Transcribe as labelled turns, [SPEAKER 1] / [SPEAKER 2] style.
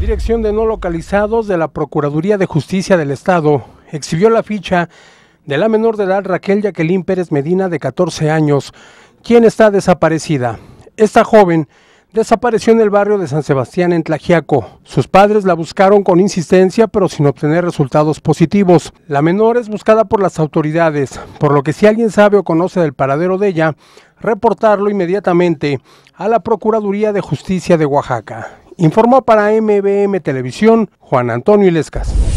[SPEAKER 1] Dirección de No Localizados de la Procuraduría de Justicia del Estado exhibió la ficha de la menor de edad Raquel Jacqueline Pérez Medina de 14 años, quien está desaparecida. Esta joven desapareció en el barrio de San Sebastián en Tlajiaco. Sus padres la buscaron con insistencia pero sin obtener resultados positivos. La menor es buscada por las autoridades, por lo que si alguien sabe o conoce del paradero de ella, reportarlo inmediatamente a la Procuraduría de Justicia de Oaxaca. Informó para MBM Televisión Juan Antonio Ilescas.